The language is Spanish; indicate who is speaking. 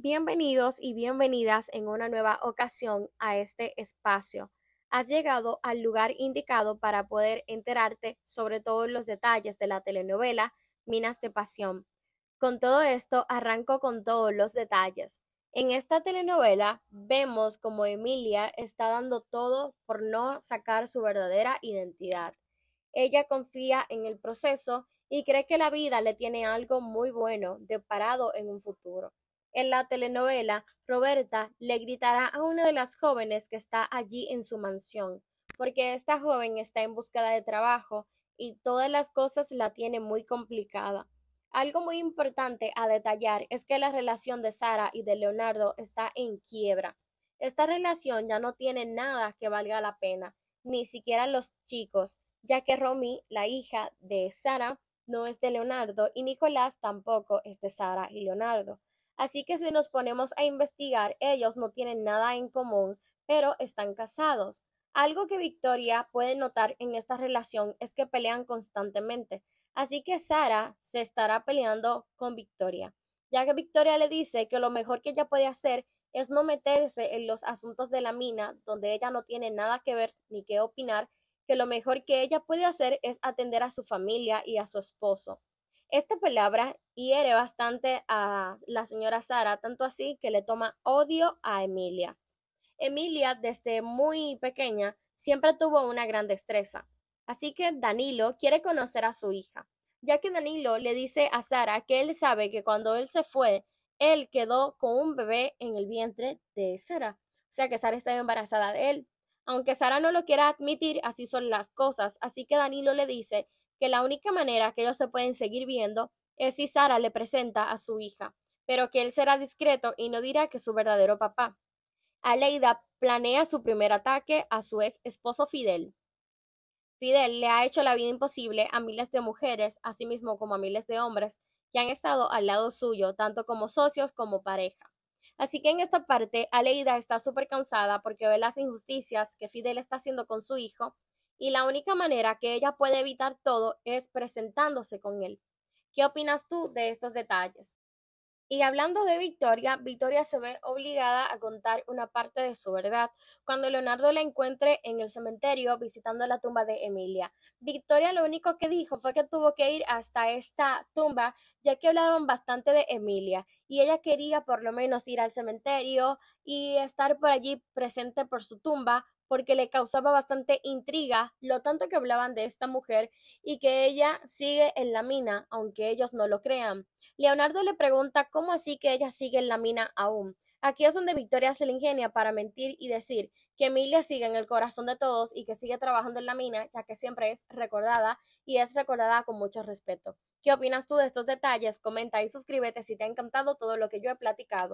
Speaker 1: Bienvenidos y bienvenidas en una nueva ocasión a este espacio. Has llegado al lugar indicado para poder enterarte sobre todos los detalles de la telenovela Minas de Pasión. Con todo esto, arranco con todos los detalles. En esta telenovela vemos como Emilia está dando todo por no sacar su verdadera identidad. Ella confía en el proceso y cree que la vida le tiene algo muy bueno deparado en un futuro. En la telenovela, Roberta le gritará a una de las jóvenes que está allí en su mansión, porque esta joven está en búsqueda de trabajo y todas las cosas la tiene muy complicada. Algo muy importante a detallar es que la relación de Sara y de Leonardo está en quiebra. Esta relación ya no tiene nada que valga la pena, ni siquiera los chicos, ya que Romy, la hija de Sara, no es de Leonardo y Nicolás tampoco es de Sara y Leonardo. Así que si nos ponemos a investigar, ellos no tienen nada en común, pero están casados. Algo que Victoria puede notar en esta relación es que pelean constantemente. Así que Sara se estará peleando con Victoria, ya que Victoria le dice que lo mejor que ella puede hacer es no meterse en los asuntos de la mina, donde ella no tiene nada que ver ni que opinar, que lo mejor que ella puede hacer es atender a su familia y a su esposo. Esta palabra hiere bastante a la señora Sara, tanto así que le toma odio a Emilia. Emilia, desde muy pequeña, siempre tuvo una gran destreza, así que Danilo quiere conocer a su hija, ya que Danilo le dice a Sara que él sabe que cuando él se fue, él quedó con un bebé en el vientre de Sara, o sea que Sara está embarazada de él. Aunque Sara no lo quiera admitir, así son las cosas, así que Danilo le dice que la única manera que ellos se pueden seguir viendo es si Sara le presenta a su hija, pero que él será discreto y no dirá que es su verdadero papá. Aleida planea su primer ataque a su ex esposo Fidel. Fidel le ha hecho la vida imposible a miles de mujeres, así mismo como a miles de hombres, que han estado al lado suyo, tanto como socios como pareja. Así que en esta parte, Aleida está súper cansada porque ve las injusticias que Fidel está haciendo con su hijo y la única manera que ella puede evitar todo es presentándose con él. ¿Qué opinas tú de estos detalles? Y hablando de Victoria, Victoria se ve obligada a contar una parte de su verdad cuando Leonardo la encuentre en el cementerio visitando la tumba de Emilia. Victoria lo único que dijo fue que tuvo que ir hasta esta tumba ya que hablaban bastante de Emilia y ella quería por lo menos ir al cementerio y estar por allí presente por su tumba porque le causaba bastante intriga lo tanto que hablaban de esta mujer y que ella sigue en la mina, aunque ellos no lo crean. Leonardo le pregunta cómo así que ella sigue en la mina aún. Aquí es donde Victoria se le ingenia para mentir y decir que Emilia sigue en el corazón de todos y que sigue trabajando en la mina, ya que siempre es recordada y es recordada con mucho respeto. ¿Qué opinas tú de estos detalles? Comenta y suscríbete si te ha encantado todo lo que yo he platicado.